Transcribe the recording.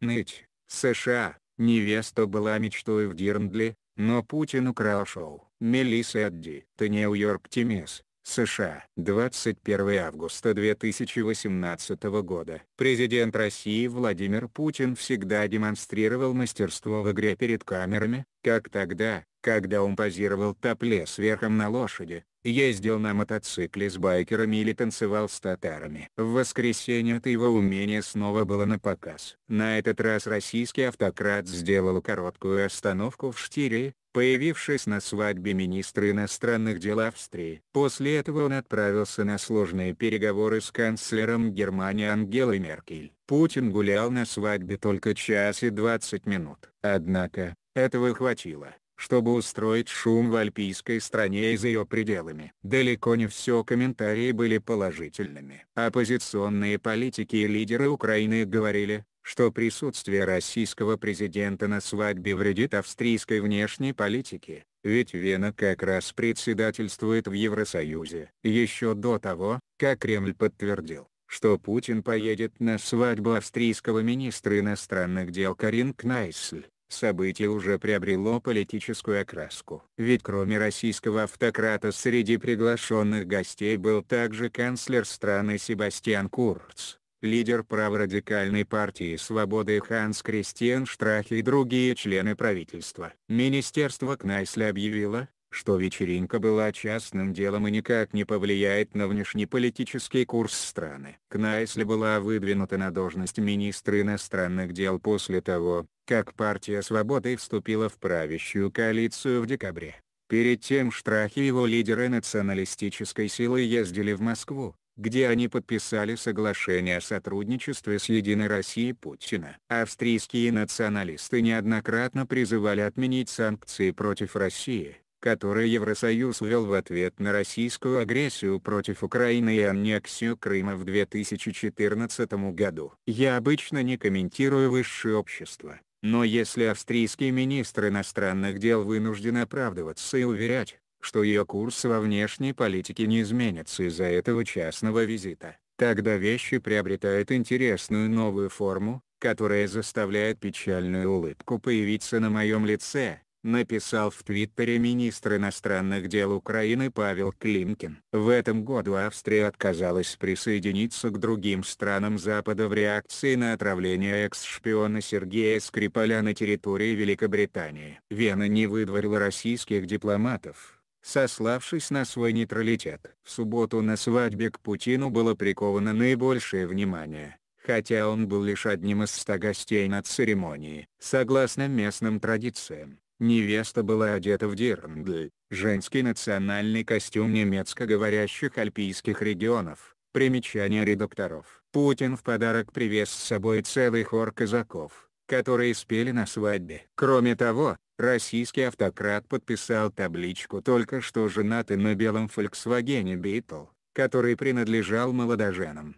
Ныть, США, невеста была мечтой в Дирндле, но Путин украл шоу. Мелисса Адди. Ты Нью-Йорк Тимес, США. 21 августа 2018 года. Президент России Владимир Путин всегда демонстрировал мастерство в игре перед камерами, как тогда, когда он позировал топле сверхом на лошади, ездил на мотоцикле с байкерами или танцевал с татарами. В воскресенье это его умение снова было на показ. На этот раз российский автократ сделал короткую остановку в Штире, появившись на свадьбе министра иностранных дел Австрии. После этого он отправился на сложные переговоры с канцлером Германии Ангелой Меркель. Путин гулял на свадьбе только час и 20 минут. Однако, этого хватило чтобы устроить шум в альпийской стране и за ее пределами. Далеко не все комментарии были положительными. Оппозиционные политики и лидеры Украины говорили, что присутствие российского президента на свадьбе вредит австрийской внешней политике, ведь Вена как раз председательствует в Евросоюзе. Еще до того, как Кремль подтвердил, что Путин поедет на свадьбу австрийского министра иностранных дел Карин Кнайсль, событие уже приобрело политическую окраску. Ведь кроме российского автократа среди приглашенных гостей был также канцлер страны Себастьян Курц, лидер праворадикальной партии «Свободы» Ханс Кристиан Штрах и другие члены правительства. Министерство Кнайсля объявило, что вечеринка была частным делом и никак не повлияет на внешнеполитический курс страны. Кнайсли была выдвинута на должность министра иностранных дел после того, как партия «Свободы» вступила в правящую коалицию в декабре. Перед тем Штрахи и его лидеры националистической силы ездили в Москву, где они подписали соглашение о сотрудничестве с «Единой Россией» Путина. Австрийские националисты неоднократно призывали отменить санкции против России, которые Евросоюз ввел в ответ на российскую агрессию против Украины и аннексию Крыма в 2014 году. Я обычно не комментирую высшее общество, но если австрийский министр иностранных дел вынужден оправдываться и уверять, что ее курс во внешней политике не изменится из-за этого частного визита, тогда вещи приобретают интересную новую форму, которая заставляет печальную улыбку появиться на моем лице, написал в Твиттере министр иностранных дел Украины Павел Климкин. В этом году Австрия отказалась присоединиться к другим странам Запада в реакции на отравление экс-шпиона Сергея Скрипаля на территории Великобритании. Вена не выдворила российских дипломатов, сославшись на свой нейтралитет. В субботу на свадьбе к Путину было приковано наибольшее внимание хотя он был лишь одним из ста гостей на церемонии. Согласно местным традициям, Невеста была одета в дирндль, женский национальный костюм немецко-говорящих альпийских регионов. Примечание редакторов. Путин в подарок привез с собой целый хор казаков, которые спели на свадьбе. Кроме того, российский автократ подписал табличку «Только что женаты на белом Volkswagen Beetle», который принадлежал молодоженам.